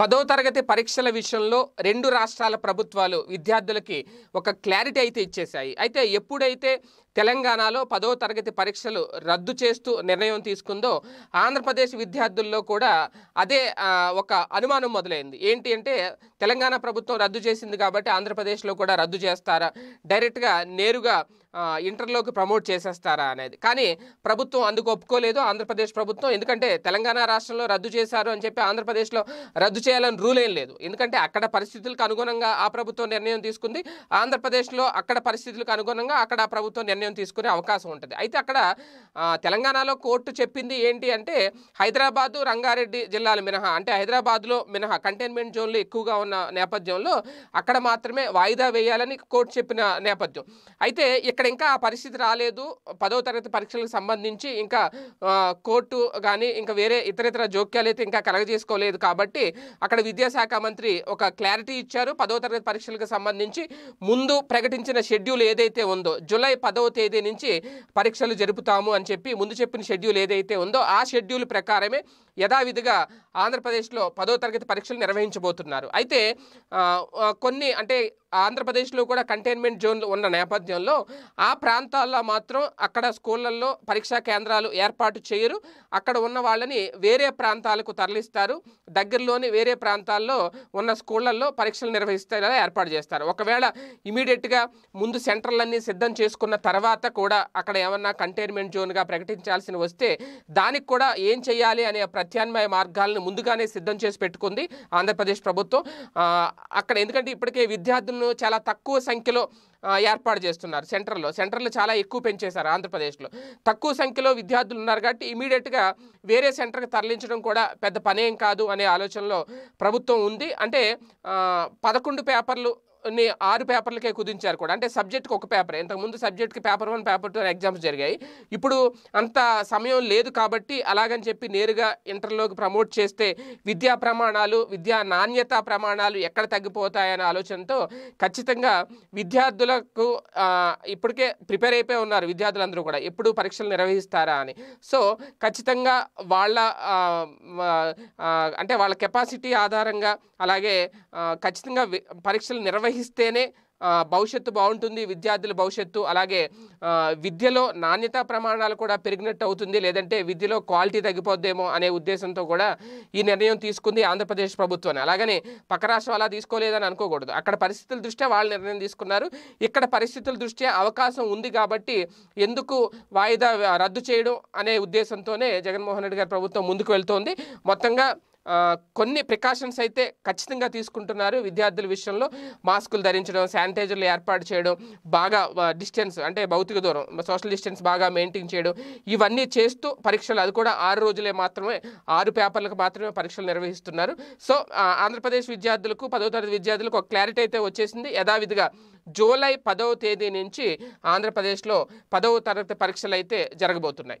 పదో తరగతి పరీక్షల విషయంలో రెండు రాష్ట్రాల ప్రభుత్వాలు విద్యార్థులకి ఒక క్లారిటీ అయితే ఇచ్చేశాయి అయితే ఎప్పుడైతే తెలంగాణలో పదో తరగతి పరీక్షలు రద్దు చేస్తూ నిర్ణయం తీసుకుందో ఆంధ్రప్రదేశ్ విద్యార్థుల్లో కూడా అదే ఒక అనుమానం మొదలైంది ఏంటి అంటే తెలంగాణ ప్రభుత్వం రద్దు చేసింది కాబట్టి ఆంధ్రప్రదేశ్లో కూడా రద్దు చేస్తారా డైరెక్ట్గా నేరుగా ఇంటర్లోకి ప్రమోట్ చేసేస్తారా అనేది కానీ ప్రభుత్వం అందుకు ఒప్పుకోలేదు ఆంధ్రప్రదేశ్ ప్రభుత్వం ఎందుకంటే తెలంగాణ రాష్ట్రంలో రద్దు చేశారు అని చెప్పి ఆంధ్రప్రదేశ్లో రద్దు చేయాలని రూల్ ఏం లేదు ఎందుకంటే అక్కడ పరిస్థితులకు అనుగుణంగా ఆ ప్రభుత్వం నిర్ణయం తీసుకుంది ఆంధ్రప్రదేశ్లో అక్కడ పరిస్థితులకు అనుగుణంగా అక్కడ ప్రభుత్వం నిర్ణయం తీసుకునే అవకాశం ఉంటుంది అయితే అక్కడ తెలంగాణలో కోర్టు చెప్పింది ఏంటి అంటే హైదరాబాదు రంగారెడ్డి జిల్లాలు మినహా అంటే హైదరాబాద్లో మినహా కంటైన్మెంట్ జోన్లు ఎక్కువగా ఉన్న నేపథ్యంలో అక్కడ మాత్రమే వాయిదా వేయాలని కోర్టు చెప్పిన నేపథ్యం అయితే ఇక్కడ అక్కడ ఇంకా ఆ పరిస్థితి రాలేదు పదో తరగతి పరీక్షలకు సంబంధించి ఇంకా కోర్టు కానీ ఇంకా వేరే ఇతరితర జోక్యాలు అయితే ఇంకా కలగజేసుకోలేదు కాబట్టి అక్కడ విద్యాశాఖ మంత్రి ఒక క్లారిటీ ఇచ్చారు పదో తరగతి పరీక్షలకు సంబంధించి ముందు ప్రకటించిన షెడ్యూల్ ఏదైతే ఉందో జూలై పదవ తేదీ నుంచి పరీక్షలు జరుపుతాము అని చెప్పి ముందు చెప్పిన షెడ్యూల్ ఏదైతే ఉందో ఆ షెడ్యూల్ ప్రకారమే యథావిధిగా ఆంధ్రప్రదేశ్లో పదో తరగతి పరీక్షలు నిర్వహించబోతున్నారు అయితే కొన్ని అంటే ఆంధ్రప్రదేశ్లో కూడా కంటైన్మెంట్ జోన్లు ఉన్న నేపథ్యంలో ఆ ప్రాంతాల్లో మాత్రం అక్కడ స్కూళ్ళల్లో పరీక్షా కేంద్రాలు ఏర్పాటు చేయరు అక్కడ ఉన్న వాళ్ళని వేరే ప్రాంతాలకు తరలిస్తారు దగ్గరలోని వేరే ప్రాంతాల్లో ఉన్న స్కూళ్ళల్లో పరీక్షలు నిర్వహిస్తే ఏర్పాటు చేస్తారు ఒకవేళ ఇమీడియట్గా ముందు సెంటర్లన్నీ సిద్ధం చేసుకున్న తర్వాత కూడా అక్కడ ఏమన్నా కంటైన్మెంట్ జోన్గా ప్రకటించాల్సిన వస్తే దానికి కూడా ఏం చేయాలి అనే ప్రత్యామ్నాయ మార్గాలను ముందుగానే సిద్ధం చేసి పెట్టుకుంది ఆంధ్రప్రదేశ్ ప్రభుత్వం అక్కడ ఎందుకంటే ఇప్పటికే విద్యార్థులను చాలా తక్కువ సంఖ్యలో ఏర్పాటు చేస్తున్నారు సెంటర్లో సెంటర్లు చాలా ఎక్కువ పెంచేశారు ఆంధ్రప్రదేశ్లో తక్కువ సంఖ్యలో విద్యార్థులు ఉన్నారు కాబట్టి ఇమీడియట్గా వేరే సెంటర్కి తరలించడం కూడా పెద్ద పనేం కాదు అనే ఆలోచనలో ప్రభుత్వం ఉంది అంటే పదకొండు పేపర్లు ని ఆరు పేపర్లకే కుదించారు కూడా అంటే సబ్జెక్ట్కి ఒక పేపర్ ఇంతకుముందు సబ్జెక్ట్కి paper one paper two exams జరిగాయి ఇప్పుడు అంత సమయం లేదు కాబట్టి అలాగని చెప్పి నేరుగా ఇంటర్లోకి ప్రమోట్ చేస్తే విద్యా ప్రమాణాలు విద్యా నాణ్యత ప్రమాణాలు ఎక్కడ తగ్గిపోతాయనే ఆలోచనతో ఖచ్చితంగా విద్యార్థులకు ఇప్పటికే ప్రిపేర్ అయిపోయి ఉన్నారు విద్యార్థులందరూ కూడా ఎప్పుడు పరీక్షలు నిర్వహిస్తారా అని సో ఖచ్చితంగా వాళ్ళ అంటే వాళ్ళ కెపాసిటీ ఆధారంగా అలాగే ఖచ్చితంగా పరీక్షలు నిర్వహి నిర్వహిస్తేనే భవిష్యత్తు బాగుంటుంది విద్యార్థుల భవిష్యత్తు అలాగే విద్యలో నాణ్యత ప్రమాణాలు కూడా పెరిగినట్టు అవుతుంది లేదంటే విద్యలో క్వాలిటీ తగ్గిపోద్దేమో అనే ఉద్దేశంతో కూడా ఈ నిర్ణయం తీసుకుంది ఆంధ్రప్రదేశ్ ప్రభుత్వాన్ని అలాగనే పక్క రాష్ట్రం అలా తీసుకోలేదని అనుకోకూడదు అక్కడ పరిస్థితుల దృష్ట్యా వాళ్ళు నిర్ణయం తీసుకున్నారు ఇక్కడ పరిస్థితుల దృష్ట్యా అవకాశం ఉంది కాబట్టి ఎందుకు వాయిదా రద్దు చేయడం అనే ఉద్దేశంతోనే జగన్మోహన్ రెడ్డి గారి ప్రభుత్వం ముందుకు వెళ్తోంది మొత్తంగా కొన్ని ప్రికాషన్స్ అయితే ఖచ్చితంగా తీసుకుంటున్నారు విద్యార్థుల విషయంలో మాస్కులు ధరించడం శానిటైజర్లు ఏర్పాటు చేయడం బాగా డిస్టెన్స్ అంటే భౌతిక దూరం సోషల్ డిస్టెన్స్ బాగా మెయింటైన్ చేయడం ఇవన్నీ చేస్తూ పరీక్షలు అది కూడా ఆరు రోజులే మాత్రమే ఆరు పేపర్లకు మాత్రమే పరీక్షలు నిర్వహిస్తున్నారు సో ఆంధ్రప్రదేశ్ విద్యార్థులకు పదో తరగతి విద్యార్థులకు ఒక క్లారిటీ అయితే వచ్చేసింది యథావిధిగా జూలై పదవ తేదీ నుంచి ఆంధ్రప్రదేశ్లో పదవ తరగతి పరీక్షలు అయితే జరగబోతున్నాయి